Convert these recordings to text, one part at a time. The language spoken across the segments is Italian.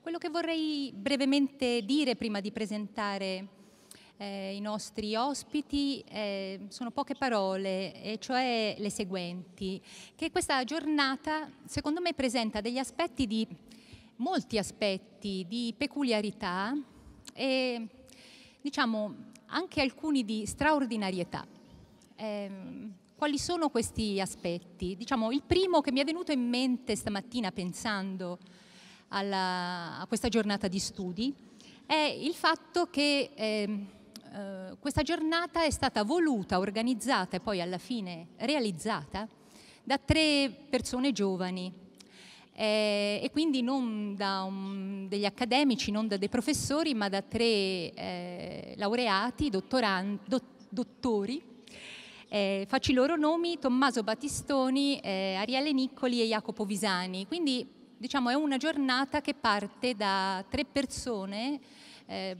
Quello che vorrei brevemente dire prima di presentare eh, i nostri ospiti eh, sono poche parole, e cioè le seguenti, che questa giornata secondo me presenta degli aspetti di molti aspetti di peculiarità e diciamo anche alcuni di straordinarietà. Eh, quali sono questi aspetti? Diciamo il primo che mi è venuto in mente stamattina pensando alla, a questa giornata di studi è il fatto che eh, eh, questa giornata è stata voluta, organizzata e poi alla fine realizzata da tre persone giovani eh, e quindi non da um, degli accademici, non da dei professori, ma da tre eh, laureati, dottoran- do- dottori. Eh, faccio i loro nomi, Tommaso Battistoni, eh, Ariele Niccoli e Jacopo Visani. Quindi diciamo, è una giornata che parte da tre persone eh,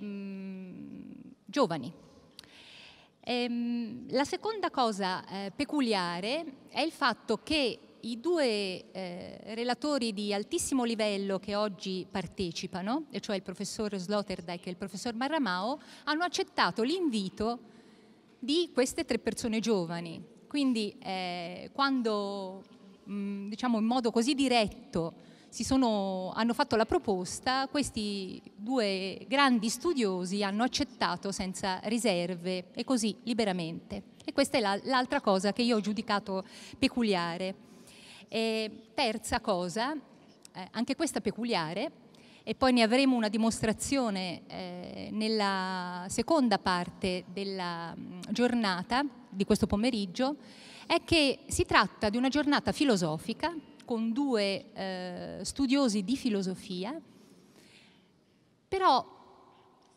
giovani. Ehm, la seconda cosa eh, peculiare è il fatto che i due eh, relatori di altissimo livello che oggi partecipano, e cioè il professor Sloterdijk e il professor Marramao, hanno accettato l'invito di queste tre persone giovani. Quindi eh, quando, mh, mm, diciamo in modo così diretto, sono, hanno fatto la proposta, questi due grandi studiosi hanno accettato senza riserve e così liberamente. E questa è la, l'altra cosa che io ho giudicato peculiare. E terza cosa, eh, anche questa peculiare, e poi ne avremo una dimostrazione eh, nella seconda parte della mm, giornata di questo pomeriggio, è che si tratta di una giornata filosofica con due eh, studiosi di filosofia, però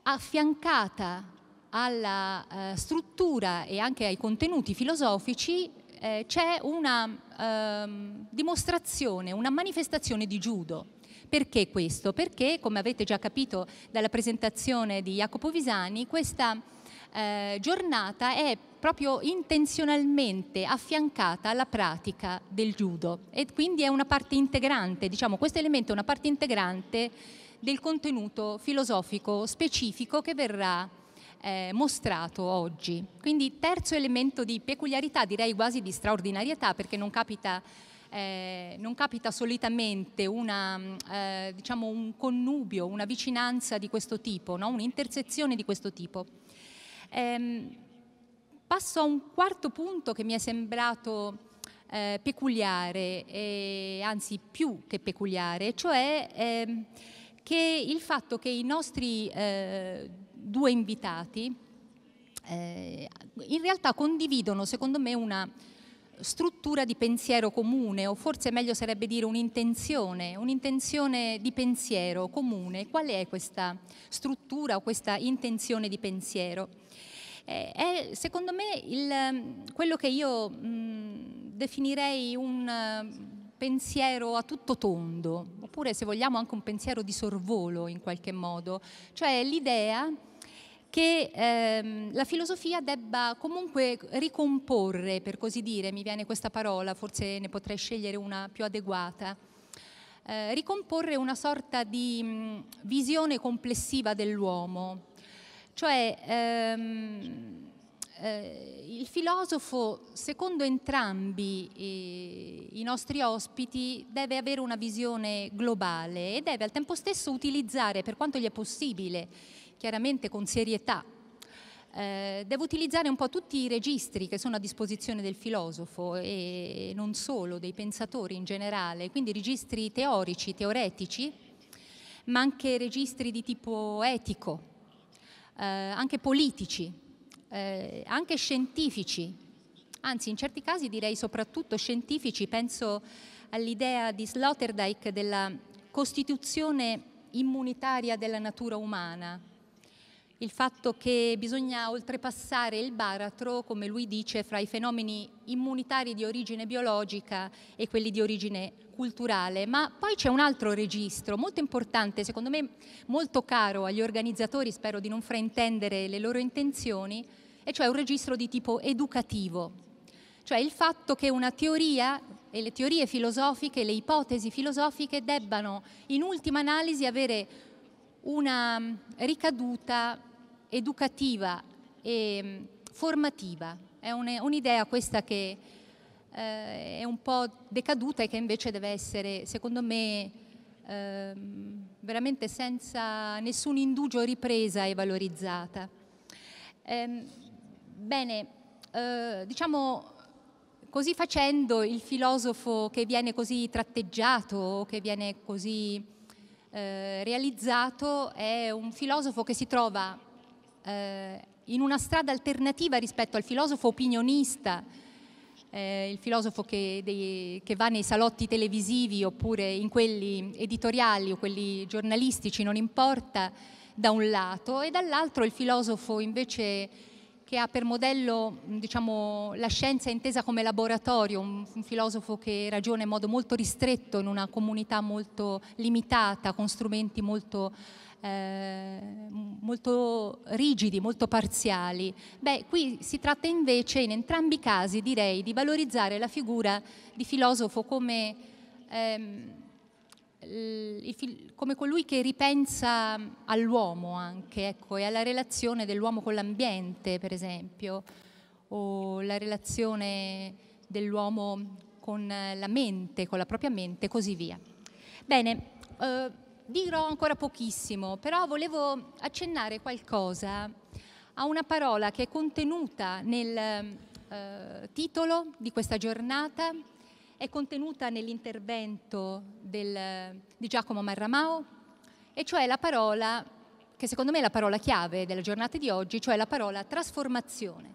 affiancata alla eh, struttura e anche ai contenuti filosofici eh, c'è una ehm, dimostrazione, una manifestazione di Giudo. Perché questo? Perché, come avete già capito dalla presentazione di Jacopo Visani, questa eh, giornata è proprio intenzionalmente affiancata alla pratica del judo e quindi è una parte integrante, diciamo questo elemento è una parte integrante del contenuto filosofico specifico che verrà eh, mostrato oggi. Quindi terzo elemento di peculiarità, direi quasi di straordinarietà perché non capita eh, non capita solitamente una, mm, eh, diciamo un connubio, una vicinanza di questo tipo, no? un'intersezione di questo tipo. Ehm, passo a un quarto punto che mi è sembrato eh, peculiare, eh, anzi più che peculiare, cioè eh, che il fatto che i nostri eh, due invitati eh, in realtà condividono, secondo me, una struttura di pensiero comune, o forse meglio sarebbe dire un'intenzione, un'intenzione di pensiero comune. Qual è questa struttura o questa intenzione di pensiero? Eh, è secondo me il, quello che io mh, definirei un eh, pensiero a tutto tondo, oppure se vogliamo anche un pensiero di sorvolo in qualche modo, cioè l'idea che ehm, la filosofia debba comunque ricomporre, per così dire, mi viene questa parola, forse ne potrei scegliere una più adeguata, eh, ricomporre una sorta di mh, mm, visione complessiva dell'uomo. Cioè, ehm, eh, il filosofo, secondo entrambi eh, i nostri ospiti, deve avere una visione globale e deve al tempo stesso utilizzare, per quanto gli è possibile, chiaramente con serietà. Eh, devo utilizzare un po' tutti i registri che sono a disposizione del filosofo e non solo, dei pensatori in generale, quindi registri teorici, teoretici, ma anche registri di tipo etico, eh, anche politici, eh, anche scientifici, anzi in certi casi direi soprattutto scientifici, penso all'idea di Sloterdijk della costituzione immunitaria della natura umana, il fatto che bisogna oltrepassare il baratro, come lui dice, fra i fenomeni immunitari di origine biologica e quelli di origine culturale, ma poi c'è un altro registro molto importante, secondo me molto caro agli organizzatori, spero di non fraintendere le loro intenzioni, e cioè un registro di tipo educativo, cioè il fatto che una teoria e le teorie filosofiche, le ipotesi filosofiche debbano in ultima analisi avere una mm, ricaduta educativa e mm, formativa. È un'idea questa che eh, è un po' decaduta e che invece deve essere, secondo me, ehm, veramente senza nessun indugio ripresa e valorizzata. Ehm, bene, eh, diciamo così facendo il filosofo che viene così tratteggiato, che viene così eh, realizzato è un filosofo che si trova eh, in una strada alternativa rispetto al filosofo opinionista, eh, il filosofo che, dei, che, va nei salotti televisivi oppure in quelli editoriali o quelli giornalistici, non importa, da un lato, e dall'altro il filosofo invece che ha per modello diciamo, la scienza intesa come laboratorio, un, un, filosofo che ragiona in modo molto ristretto in una comunità molto limitata, con strumenti molto, eh, molto rigidi, molto parziali. Beh, qui si tratta invece, in entrambi i casi, direi, di valorizzare la figura di filosofo come... Ehm, come colui che ripensa all'uomo anche, ecco, e alla relazione dell'uomo con l'ambiente, per esempio, o la relazione dell'uomo con la mente, con la propria mente, così via. Bene, eh, dirò ancora pochissimo, però volevo accennare qualcosa a una parola che è contenuta nel eh, titolo di questa giornata, è contenuta nell'intervento del, di Giacomo Marramao, e cioè la parola, che secondo me è la parola chiave della giornata di oggi, cioè la parola trasformazione.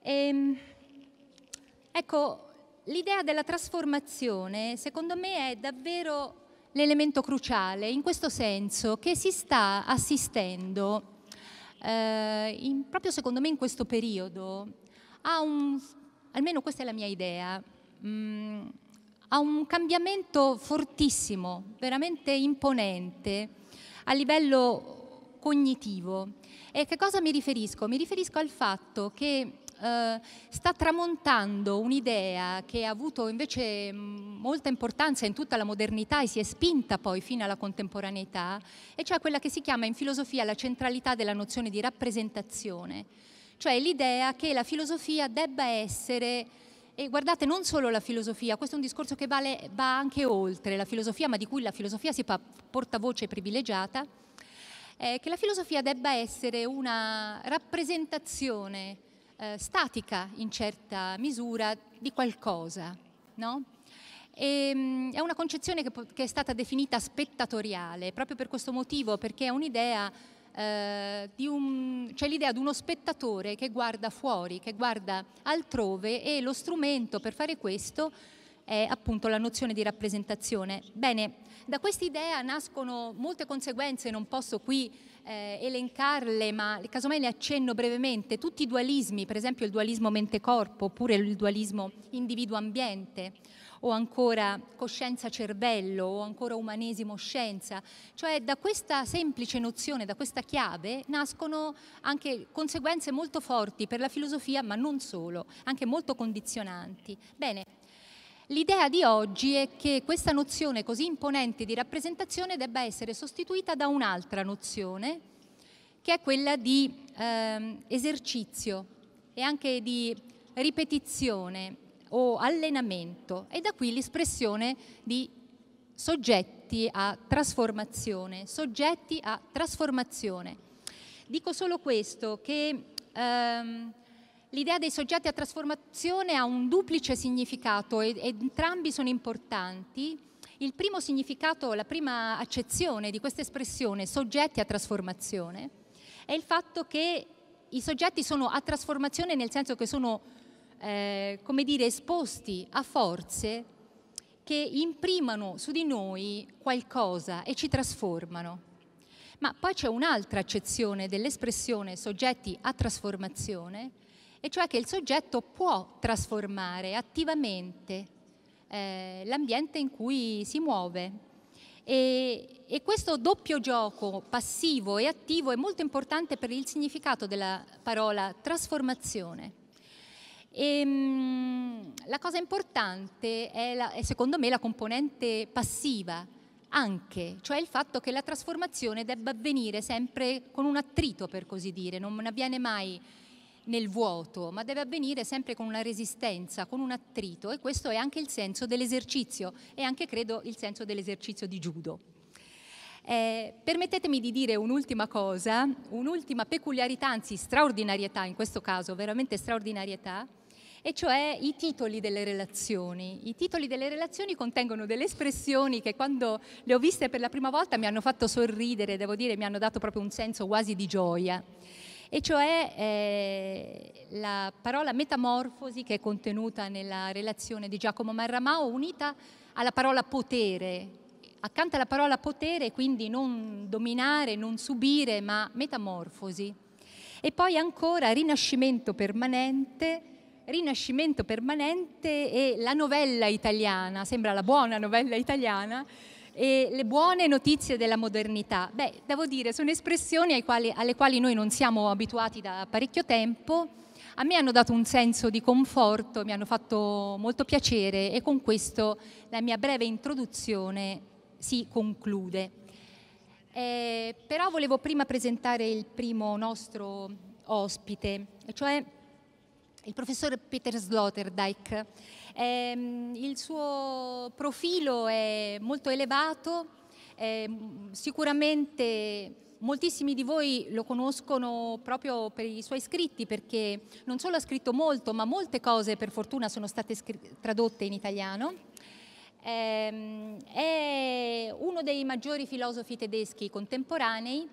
E, ehm, ecco, l'idea della trasformazione, secondo me, è davvero l'elemento cruciale, in questo senso che si sta assistendo eh, in, proprio secondo me in questo periodo a un, almeno questa è la mia idea, mh, mm, a un cambiamento fortissimo, veramente imponente a livello cognitivo. E a che cosa mi riferisco? Mi riferisco al fatto che Uh, sta tramontando un'idea che ha avuto invece mm, molta importanza in tutta la modernità e si è spinta poi fino alla contemporaneità, e cioè quella che si chiama in filosofia la centralità della nozione di rappresentazione, cioè l'idea che la filosofia debba essere e guardate, non solo la filosofia, questo è un discorso che vale, va anche oltre la filosofia, ma di cui la filosofia si fa portavoce privilegiata, eh, che la filosofia debba essere una rappresentazione eh, statica in certa misura di qualcosa, no? E, ehm, è una concezione che, che è stata definita spettatoriale, proprio per questo motivo, perché è un'idea eh, c'è l'idea di uno spettatore che guarda fuori, che guarda altrove e lo strumento per fare questo è appunto la nozione di rappresentazione. Bene, da questa idea nascono molte conseguenze, non posso qui eh, elencarle, ma casomai le accenno brevemente, tutti i dualismi, per esempio il dualismo mente-corpo, oppure il dualismo individuo-ambiente, o ancora coscienza-cervello, o ancora umanesimo-scienza, cioè da questa semplice nozione, da questa chiave, nascono anche conseguenze molto forti per la filosofia, ma non solo, anche molto condizionanti. Bene, L'idea di oggi è che questa nozione così imponente di rappresentazione debba essere sostituita da un'altra nozione, che è quella di eh, esercizio e anche di ripetizione o allenamento e da qui l'espressione di soggetti a trasformazione, soggetti a trasformazione. Dico solo questo, che ehm, L'idea dei soggetti a trasformazione ha un duplice significato e entrambi sono importanti. Il primo significato, la prima accezione di questa espressione, soggetti a trasformazione, è il fatto che i soggetti sono a trasformazione nel senso che sono, eh, come dire, esposti a forze che imprimano su di noi qualcosa e ci trasformano. Ma poi c'è un'altra accezione dell'espressione soggetti a trasformazione, e cioè che il soggetto può trasformare attivamente eh, l'ambiente in cui si muove. E, e, questo doppio gioco passivo e attivo è molto importante per il significato della parola trasformazione. E, ehm, la cosa importante è, la, è secondo me la componente passiva, anche, cioè il fatto che la trasformazione debba avvenire sempre con un attrito, per così dire, non avviene mai nel vuoto, ma deve avvenire sempre con una resistenza, con un attrito e questo è anche il senso dell'esercizio e anche credo il senso dell'esercizio di judo. Eh, permettetemi di dire un'ultima cosa, un'ultima peculiarità, anzi straordinarietà in questo caso, veramente straordinarietà, e cioè i titoli delle relazioni. I titoli delle relazioni contengono delle espressioni che quando le ho viste per la prima volta mi hanno fatto sorridere, devo dire mi hanno dato proprio un senso quasi di gioia e cioè eh, la parola metamorfosi che è contenuta nella relazione di Giacomo Marramao unita alla parola potere. Accanto alla parola potere, quindi non dominare, non subire, ma metamorfosi. E poi ancora rinascimento permanente, rinascimento permanente e la novella italiana, sembra la buona novella italiana, e le buone notizie della modernità, beh, devo dire, sono espressioni quali, alle quali noi non siamo abituati da parecchio tempo. A me hanno dato un senso di conforto, mi hanno fatto molto piacere e con questo la mia breve introduzione si conclude. Eh, però volevo prima presentare il primo nostro ospite, cioè il professor Peter Sloterdijk. Ehm, il suo profilo è molto elevato, ehm, sicuramente moltissimi di voi lo conoscono proprio per i suoi scritti perché non solo ha scritto molto, ma molte cose per fortuna sono state tradotte in italiano. Ehm, è uno dei maggiori filosofi tedeschi contemporanei,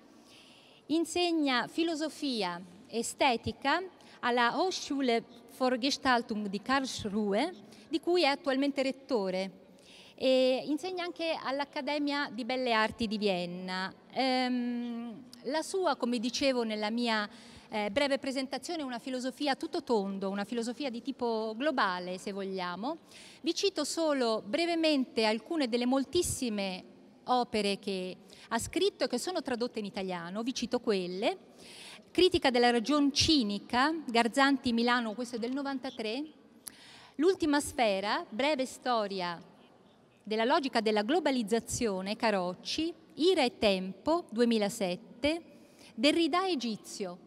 insegna filosofia, estetica alla Hochschule für Gestaltung di Karlsruhe, di cui è attualmente rettore. E insegna anche all'Accademia di Belle Arti di Vienna. Ehm, la sua, come dicevo nella mia eh, breve presentazione, è una filosofia tutto tondo, una filosofia di tipo globale, se vogliamo. Vi cito solo brevemente alcune delle moltissime opere che ha scritto e che sono tradotte in italiano, vi cito quelle. Critica della ragion cinica, Garzanti Milano, questo è del 93. L'ultima sfera, breve storia della logica della globalizzazione, Carocci, Ira e Tempo, 2007, Derrida Egizio,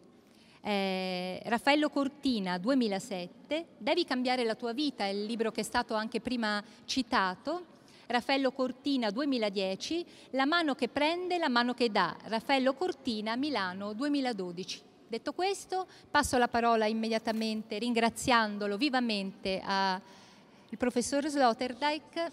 eh, Raffaello Cortina, 2007, Devi cambiare la tua vita, è il libro che è stato anche prima citato, Raffaello Cortina 2010, La mano che prende, la mano che dà, Raffaello Cortina Milano 2012. Detto questo, passo la parola immediatamente ringraziandolo vivamente al professor Sloterdijk